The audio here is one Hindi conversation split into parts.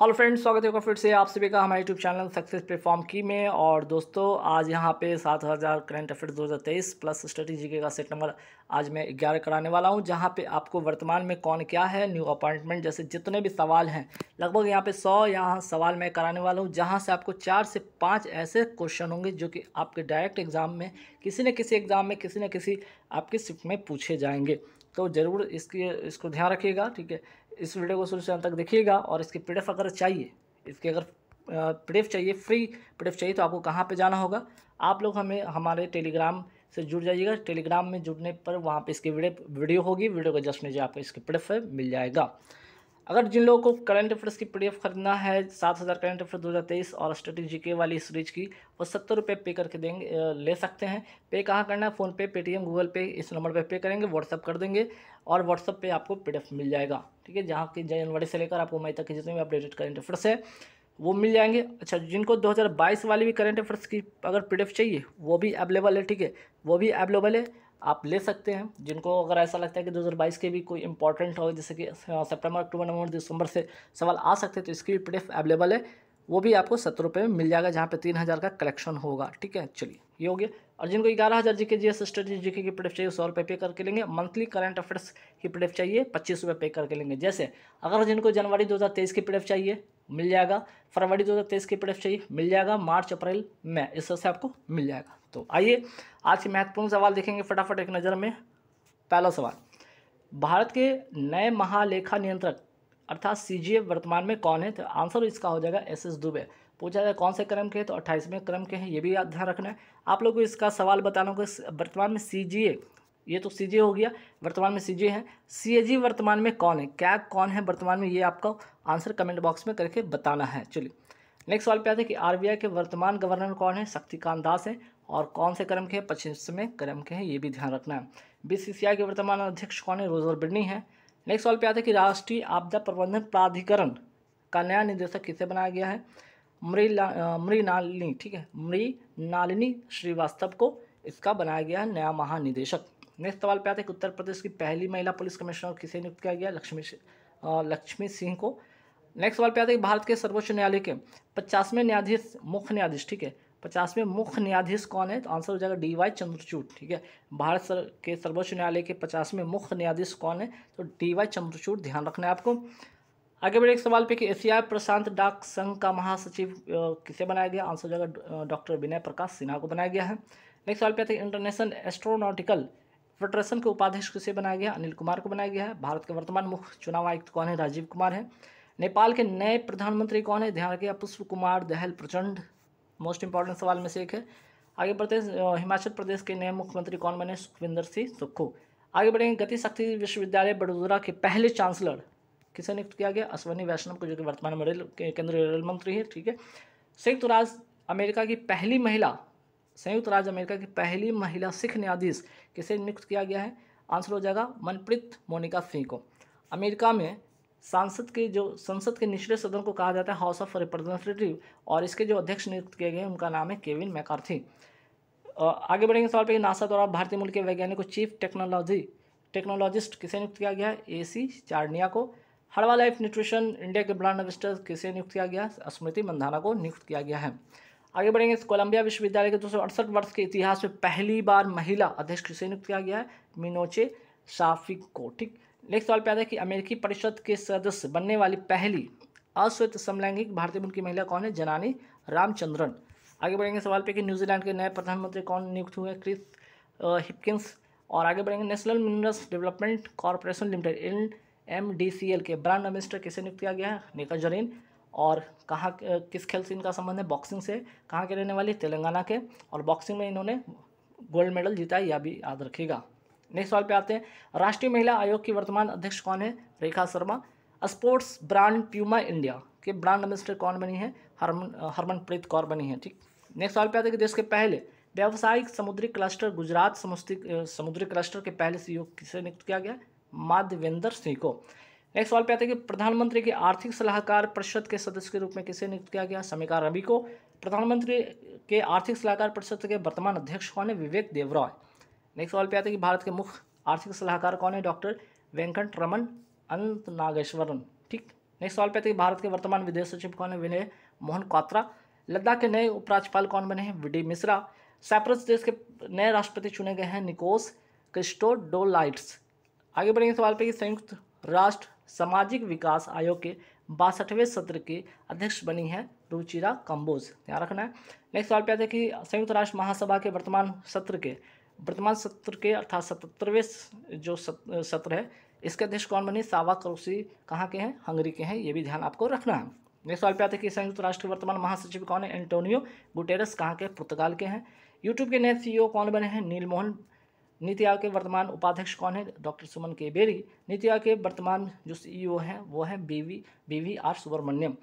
हेलो फ्रेंड्स स्वागत है फिर से आप सभी का हमारे यूट्यूब चैनल सक्सेस परफॉर्म की में और दोस्तों आज यहाँ पे सात हज़ार करेंट अफेयर दो हज़ार तेईस प्लस स्टडी जीके का सेट नंबर आज मैं ग्यारह कराने वाला हूँ जहाँ पे आपको वर्तमान में कौन क्या है न्यू अपॉइंटमेंट जैसे जितने भी सवाल हैं लगभग यहाँ पे सौ यहाँ सवाल मैं कराने वाला हूँ जहाँ से आपको चार से पाँच ऐसे क्वेश्चन होंगे जो कि आपके डायरेक्ट एग्ज़ाम में किसी न किसी एग्ज़ाम में किसी न किसी आपके शिफ्ट में पूछे जाएंगे तो ज़रूर इसकी इसको ध्यान रखिएगा ठीक है इस वीडियो को शुरू से अंत तक देखिएगा और इसकी पी अगर चाहिए इसकी अगर पी चाहिए फ्री पी चाहिए तो आपको कहाँ पर जाना होगा आप लोग हमें हमारे टेलीग्राम से जुड़ जाइएगा टेलीग्राम में जुड़ने पर वहाँ पे इसकी वीडियो वीडियो होगी वीडियो का जस्ट नीचे आपको इसकी पी मिल जाएगा अगर जिन लोगों को करंट अफेयर्स की पीडीएफ खरीदना है सात हज़ार करंट अफेयर दो हज़ार तेईस और स्टडी जीके वाली सीरीज की वो सत्तर रुपये पे करके देंगे ले सकते हैं पे कहाँ करना है फ़ोनपे पे पेटीएम गूगल पे इस नंबर पे पे करेंगे व्हाट्सअप कर देंगे और व्हाट्सअप पे आपको पीडीएफ मिल जाएगा ठीक है जहाँ के जनवरी से लेकर आपको मई तक के जितने भी अपडेटेड करंट अफेयर्स है वो मिल जाएंगे अच्छा जिनको 2022 वाले भी करंट अफेयर्स की अगर एफ चाहिए वो भी अवेलेबल है ठीक है वो भी अवेलेबल है आप ले सकते हैं जिनको अगर ऐसा लगता है कि 2022 के भी कोई इंपॉर्टेंट हो जैसे कि सितंबर अक्टूबर नवंबर दिसंबर से सवाल आ सकते हैं तो इसकी भी एफ अवेलेबल है वो भी आपको सत्तर रुपये में मिल जाएगा जहाँ पर तीन हज़ार का कलेक्शन होगा ठीक है चलिए ये हो गया और जिनको ग्यारह हज़ार जी के जी एस स्टडी जी के की पी चाहिए सौ रुपये पे करके लेंगे मंथली करंट अफेयर्स की पी चाहिए पच्चीस रुपये पे करके लेंगे जैसे अगर जिनको जनवरी दो हज़ार तेईस की पी चाहिए मिल जाएगा फरवरी दो हज़ार तेईस की पी चाहिए मिल जाएगा मार्च अप्रैल मई इस तरह से आपको मिल जाएगा तो आइए आज के महत्वपूर्ण सवाल देखेंगे फटाफट एक नज़र में पहला सवाल भारत के नए महालेखा नियंत्रक अर्थात सी वर्तमान में कौन है तो आंसर इसका हो जाएगा एस एस दुबे पूछा जाए कौन से क्रम के हैं तो अट्ठाईसवें क्रम के हैं ये भी ध्यान रखना है आप लोगों को इसका सवाल बताना होगा वर्तमान में सी ये तो सी हो गया वर्तमान में सी है सी वर्तमान में कौन है क्या कौन है वर्तमान में ये आपका आंसर कमेंट बॉक्स में करके बताना है चलिए नेक्स्ट सवाल पे आते हैं कि आई के वर्तमान गवर्नर कौन है शक्तिकांत दास है और कौन से क्रम के हैं पच्चीसवें क्रम के हैं ये भी ध्यान रखना है आई के वर्तमान अध्यक्ष कौन है रोजर बिडनी है नेक्स्ट सवाल पे आते हैं कि राष्ट्रीय आपदा प्रबंधन प्राधिकरण का नया निदेशक किसे बनाया गया है मृला मृणालिनी ठीक है मृनालिनी श्रीवास्तव को इसका बनाया गया है नया महानिदेशक नेक्स्ट सवाल पे आते हैं उत्तर प्रदेश की पहली महिला पुलिस कमिश्नर किसे नियुक्त किया गया लक्ष्मी लक्ष्मी सिंह को नेक्स्ट सवाल पे आते हैं भारत के सर्वोच्च न्यायालय के पचासवें न्यायाधीश मुख्य न्यायाधीश ठीक है पचासवें मुख्य न्यायाधीश कौन है तो आंसर हो जाएगा डी वाई चंद्रचूड़ ठीक है भारत सर के सर्वोच्च न्यायालय के पचासवें मुख्य न्यायाधीश कौन है तो डी वाई चंद्रचूड़ ध्यान रखना है आपको आगे बढ़े एक सवाल पे कि एशिया प्रशांत डाक संघ का महासचिव किसे बनाया गया आंसर जगह डॉक्टर विनय प्रकाश सिन्हा को बनाया गया है नेक्स्ट सवाल पे आता हैं इंटरनेशनल एस्ट्रोनॉटिकल फेडरेशन के उपाध्यक्ष किसे बनाया गया अनिल कुमार को बनाया गया है भारत के वर्तमान मुख्य चुनाव आयुक्त कौन है राजीव कुमार है नेपाल के नए प्रधानमंत्री कौन है ध्यान रखिए पुष्प कुमार दहल प्रचंड मोस्ट इंपॉर्टेंट सवाल में से एक है आगे बढ़ते हैं हिमाचल प्रदेश के नए मुख्यमंत्री कौन बने सुखविंदर सिंह सुक्खू आगे बढ़ेंगे गति शक्ति विश्वविद्यालय बड़ोदरा के पहले चांसलर किसे नियुक्त किया गया अश्वनी वैष्णव को जो कि वर्तमान में रेल केंद्रीय रेल मंत्री है ठीक है संयुक्त राज्य अमेरिका की पहली महिला संयुक्त राज्य अमेरिका की पहली महिला सिख न्यायाधीश किसे नियुक्त किया गया है आंसर हो जाएगा मनप्रीत मोनिका सिंह को अमेरिका में सांसद के जो संसद के निचले सदन को कहा जाता है हाउस ऑफ रिप्रेजेंटेटिव और इसके जो अध्यक्ष नियुक्त किए गए हैं उनका नाम है केविन मैकार्थी आगे बढ़ेंगे सवाल पर नासा द्वारा भारतीय मूल के वैज्ञानिक को चीफ टेक्नोलॉजी टेक्नोलॉजिस्ट किसे नियुक्त किया गया है ए सी चारनिया को हड़वा लाइफ न्यूट्रिशन इंडिया के ब्रांड एम्बेसडर किसे नियुक्त किया गया स्मृति मंधाना को नियुक्त किया गया है आगे बढ़ेंगे कोलंबिया विश्वविद्यालय के दो सौ वर्ष के इतिहास में पहली बार महिला अध्यक्ष किसे नियुक्त किया गया है मिनोचे साफिक को ठीक नेक्स्ट सवाल पे आता है कि अमेरिकी परिषद के सदस्य बनने वाली पहली अश्वेत समलैंगिक भारतीय मूल की महिला कौन है जनानी रामचंद्रन आगे बढ़ेंगे सवाल पे कि न्यूजीलैंड के नए प्रधानमंत्री कौन नियुक्त हुए क्रिस हिपकिंस और आगे बढ़ेंगे National Minerals Development Corporation Limited and M D C L के ब्रांड एम्बेसडर किसे नियुक्त किया गया है निकट जरीन और कहाँ किस खेल से इनका संबंध है बॉक्सिंग से कहाँ के रहने वाले तेलंगाना के और बॉक्सिंग में इन्होंने गोल्ड मेडल जीता है यह भी याद रखिएगा नेक्स्ट सवाल पे आते हैं राष्ट्रीय महिला आयोग की वर्तमान अध्यक्ष कौन है Rekha Sharma sports brand Puma India के ब्रांड एम्बेसडर कौन बनी है हरमन हरमनप्रीत कौर बनी है ठीक नेक्स्ट सवाल पे आते हैं कि देश के पहले व्यावसायिक समुद्री क्लस्टर गुजरात समुस्ती समुद्री क्लस्टर के पहले सीईओ किसे नियुक्त किया गया माधवेंद्र सिंह को नेक्स्ट सवाल पे आते हैं कि प्रधानमंत्री के आर्थिक सलाहकार परिषद के सदस्य के रूप में किसे नियुक्त किया गया समीका रवि को प्रधानमंत्री के आर्थिक सलाहकार परिषद के वर्तमान अध्यक्ष कौन है विवेक देवराय नेक्स्ट सवाल पे आते हैं कि भारत के मुख्य आर्थिक सलाहकार कौन है डॉक्टर वेंकट रमन अनंत नागेश्वरन ठीक नेक्स्ट सवाल पे आते हैं कि भारत के वर्तमान विदेश सचिव कौन है विनय मोहन कात्रा लद्दाख के नए उपराज्यपाल कौन बने हैं वी मिश्रा साइप्रस देश के नए राष्ट्रपति चुने गए हैं निकोस क्रिस्टोडोलाइट्स आगे बढ़ेंगे सवाल पे कि संयुक्त राष्ट्र सामाजिक विकास आयोग के बासठवें सत्र के अध्यक्ष बनी है रुचिरा कंबोज यहाँ रखना है नेक्स्ट सवाल पे आता है कि संयुक्त राष्ट्र महासभा के वर्तमान सत्र के वर्तमान सत्र के अर्थात सतहत्तरवें जो सत्र है इसके अध्यक्ष कौन बने सावा करोसी कहाँ के हैं हंगरी के हैं ये भी ध्यान आपको रखना है नेक्स्ट सवाल पे आते हैं कि संयुक्त राष्ट्र के वर्तमान महासचिव कौन है एंटोनियो गुटेरस कहाँ के पुर्तगाल के हैं यूट्यूब के नए सी कौन बने हैं नीलमोहन नीति आयोग के वर्तमान उपाध्यक्ष कौन है डॉक्टर सुमन के बेरी नीति आयोग के वर्तमान जो सीईओ e हैं वो हैं बीवी बीवी आर सुब्रमण्यम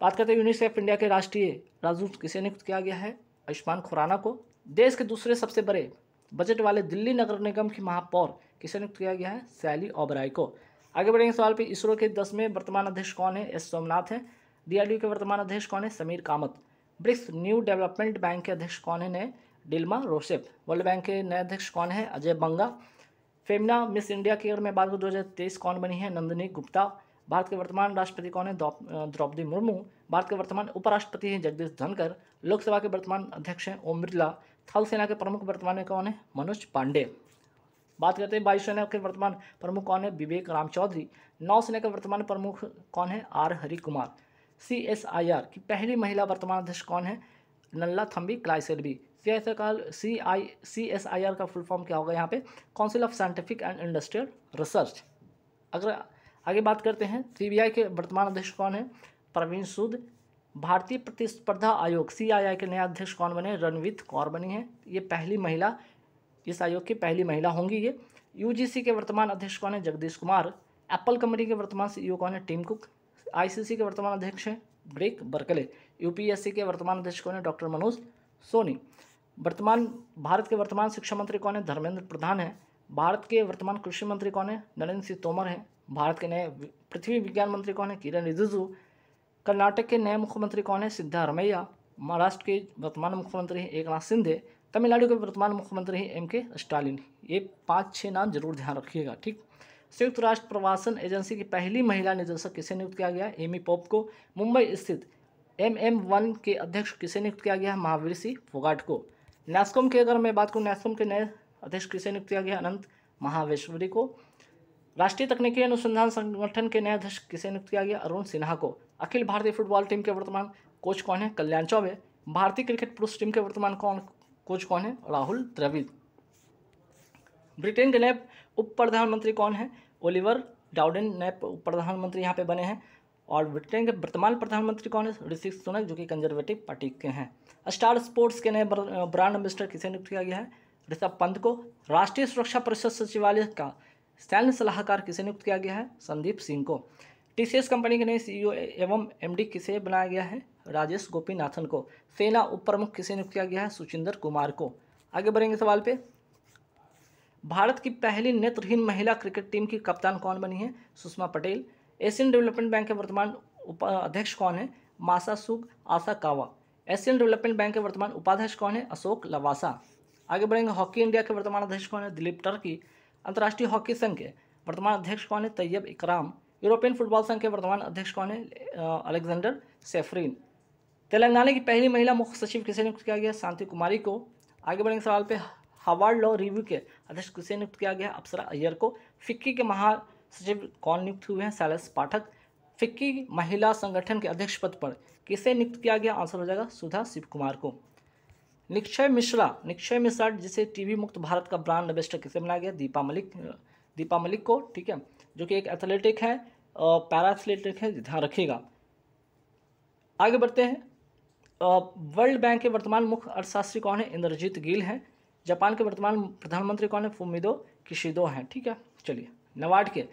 बात करते हैं यूनिसेफ इंडिया के राष्ट्रीय राजदूत किसे नियुक्त किया गया है आयुष्मान खुराना को देश के दूसरे सबसे बड़े बजट वाले दिल्ली नगर निगम की महापौर किसे नियुक्त किया गया है सैली ओबराय को आगे बढ़ेंगे सवाल पर इसरो के दसवें वर्तमान अध्यक्ष कौन है एस सोमनाथ है डी के वर्तमान अध्यक्ष कौन है Sameer Kamath BRICS New Development bank के अध्यक्ष कौन है नए डिल्मा रोसेफ वर्ल्ड बैंक के नए अध्यक्ष कौन है Ajay Banga Femina Miss India की अगर मैं बात करूँ दो कौन बनी है नंदिनी गुप्ता भारत के वर्तमान राष्ट्रपति कौन है द्रौपदी मुर्मू भारत के वर्तमान उपराष्ट्रपति हैं जगदीश धनकर लोकसभा के वर्तमान अध्यक्ष हैं ओम बिरला थल सेना के प्रमुख वर्तमान में कौन है मनोज पांडे बात करते हैं वायुसेना के वर्तमान प्रमुख कौन है विवेक राम चौधरी नौसेना के वर्तमान प्रमुख कौन है R Hari Kumar C S I R की पहली महिला वर्तमान अध्यक्ष कौन है Nalla Thambi Kalaiselvi C I C I C S I R का फुल फॉर्म क्या होगा यहाँ पे council of scientific and industrial research अगर आगे बात करते हैं सीबीआई के वर्तमान अध्यक्ष कौन है प्रवीण सूद भारतीय प्रतिस्पर्धा आयोग सीआईआई के नया अध्यक्ष कौन बने रणवीत कौर बनी है ये पहली महिला इस आयोग की पहली महिला होंगी ये सी के वर्तमान अध्यक्ष कौन है जगदीश कुमार एप्पल कंपनी के वर्तमान सीईओ e कौन है टीम कुक सी के वर्तमान अध्यक्ष हैं ब्रेक बर्कले यूपीएससी के वर्तमान अध्यक्ष कौन है डॉक्टर मनोज सोनी वर्तमान भारत के वर्तमान शिक्षा मंत्री कौन है धर्मेंद्र प्रधान है भारत के वर्तमान कृषि मंत्री कौन है नरेंद्र सिंह तोमर हैं भारत के नए पृथ्वी विज्ञान मंत्री कौन है किरण रिजिजू कर्नाटक के नए मुख्यमंत्री कौन है सिद्धारमैया महाराष्ट्र के वर्तमान मुख्यमंत्री हैं एक नाथ सिंधे तमिलनाडु के वर्तमान मुख्यमंत्री हैं एम के स्टालिन ये पाँच छः नाम जरूर ध्यान रखिएगा ठीक संयुक्त राष्ट्र प्रवासन एजेंसी की पहली महिला निदेशक किसे नियुक्त किया गया एमी पोप को मुंबई स्थित एम एम वन के अध्यक्ष किसे नियुक्त किया गया महावीर सिंह फोगाट को नेस्कॉम की अगर मैं बात करूँ नेस्कॉम के नए अध्यक्ष किसे नियुक्त किया गया अनंत महावेश्वरी को राष्ट्रीय तकनीकी अनुसंधान संगठन के नए अध्यक्ष किसे नियुक्त किया गया अरुण सिन्हा को अखिल भारतीय फुटबॉल टीम के वर्तमान कोच कौन है कल्याण चौबे भारतीय क्रिकेट पुरुष टीम के वर्तमान कौन कोच कौन है राहुल द्रविड़ ब्रिटेन के नए उप प्रधानमंत्री कौन है ओलिवर डाउडेन नए उप प्रधानमंत्री यहाँ पे बने हैं और ब्रिटेन के वर्तमान प्रधानमंत्री कौन है ऋषि सुनक जो कि कंजर्वेटिव पार्टी के हैं स्टार स्पोर्ट्स के नए ब्रांड एम्बेसडर किसे नियुक्त किया गया है ऋषभ पंत को राष्ट्रीय सुरक्षा परिषद सचिवालय का सैन्य सलाहकार किसे नियुक्त किया गया है संदीप सिंह को टीसीएस कंपनी के नए सीईओ e एवं एमडी किसे बनाया गया है राजेश गोपीनाथन को सेना उप प्रमुख किसे नियुक्त किया गया है सुचिंदर कुमार को आगे बढ़ेंगे सवाल पे भारत की पहली नेत्रहीन महिला क्रिकेट टीम की कप्तान कौन बनी है Sushma Patel Asian development bank के वर्तमान अध्यक्ष कौन है मासासुग आशा कावा एशियन डेवलपमेंट बैंक के वर्तमान उपाध्यक्ष कौन है अशोक लवासा आगे बढ़ेंगे हॉकी इंडिया के वर्तमान अध्यक्ष कौन है दिलीप टर्की अंतर्राष्ट्रीय हॉकी संघ के वर्तमान अध्यक्ष कौन है तैयब इकराम यूरोपियन फुटबॉल संघ के वर्तमान अध्यक्ष कौन है अलेक्जेंडर सेफरीन तेलंगाना की पहली महिला मुख्य सचिव किसे नियुक्त किया गया शांति कुमारी को आगे बढ़ेंगे सवाल पे हवार्ड लॉ रिव्यू के अध्यक्ष किसे नियुक्त किया गया अप्सरा अय्यर को फिक्की के महा सचिव कौन नियुक्त हुए हैं सैलस पाठक फिक्की महिला संगठन के अध्यक्ष पद पर किसे नियुक्त किया गया आंसर हो जाएगा सुधा शिव कुमार को निक्षय मिश्रा निक्षय मिश्रा जिसे टीवी मुक्त भारत का ब्रांड एम्बेस्टर किसे बनाया गया दीपा मलिक दीपा मलिक को ठीक है जो कि एक एथलेटिक है पैरा एथलेटिक है ध्यान रखिएगा आगे बढ़ते हैं वर्ल्ड बैंक के वर्तमान मुख्य अर्थशास्त्री कौन है इंद्रजीत गिल हैं जापान के वर्तमान प्रधानमंत्री कौन है फुमिदो किशिदो हैं ठीक है चलिए नवाड के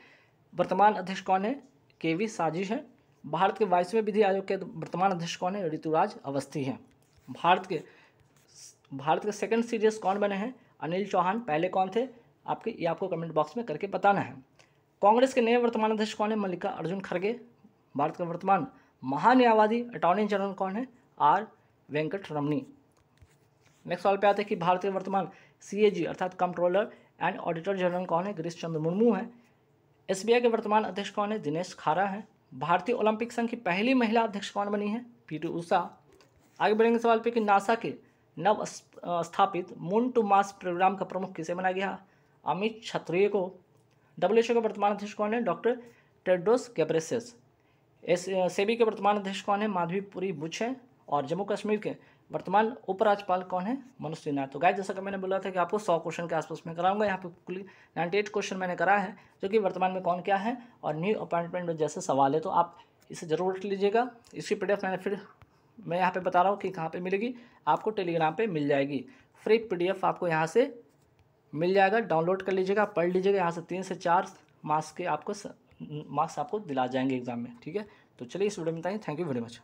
वर्तमान अध्यक्ष कौन है के वी साजिश है भारत के बाईसवें विधि आयोग के वर्तमान अध्यक्ष कौन है ऋतुराज अवस्थी हैं भारत के भारत के सेकंड सीरियस कौन बने हैं अनिल चौहान पहले कौन थे आपके ये आपको कमेंट बॉक्स में करके बताना है कांग्रेस के नए वर्तमान अध्यक्ष कौन है मल्लिका अर्जुन खड़गे भारत के वर्तमान महान्यायवादी अटॉर्नी जनरल कौन है आर वेंकट रमनी नेक्स्ट सवाल पे आते हैं कि भारत के वर्तमान सी अर्थात कंट्रोलर एंड ऑडिटर जनरल कौन है गिरीश चंद्र मुर्मू है एस के वर्तमान अध्यक्ष कौन है दिनेश खारा है भारतीय ओलंपिक संघ की पहली महिला अध्यक्ष कौन बनी है पी उषा आगे बढ़ेंगे सवाल पे कि नासा के नव स्थापित मून टू मास प्रोग्राम का प्रमुख किसे बनाया गया अमित क्षत्रिय को डब्ल्यूएचओ के वर्तमान अध्यक्ष कौन है doctor Tedros Ghebreyesus S SEBI के वर्तमान अध्यक्ष कौन है माधवीपुरी बुछ और जम्मू कश्मीर के वर्तमान उपराज्यपाल कौन है मनोज सिन्हा तो गाय जैसा कि मैंने बोला था कि आपको सौ क्वेश्चन के आसपास में कराऊंगा यहाँ पे कुल नाइन्टी एट क्वेश्चन मैंने करा है जो कि वर्तमान में कौन क्या है और न्यू अपॉइंटमेंट में जैसे सवाल है तो आप इसे ज़रूर रख लीजिएगा इसकी पी मैंने फिर मैं यहाँ पर बता रहा हूँ कि कहाँ पर मिलेगी आपको टेलीग्राम पर मिल जाएगी फ्री पी आपको यहाँ से मिल जाएगा डाउनलोड कर लीजिएगा पढ़ लीजिएगा यहाँ से तीन से चार मार्क्स के आपको मार्क्स आपको दिला जाएंगे एग्जाम में ठीक है तो चलिए इस वीडियो में बताएंगे थैंक यू वेरी मच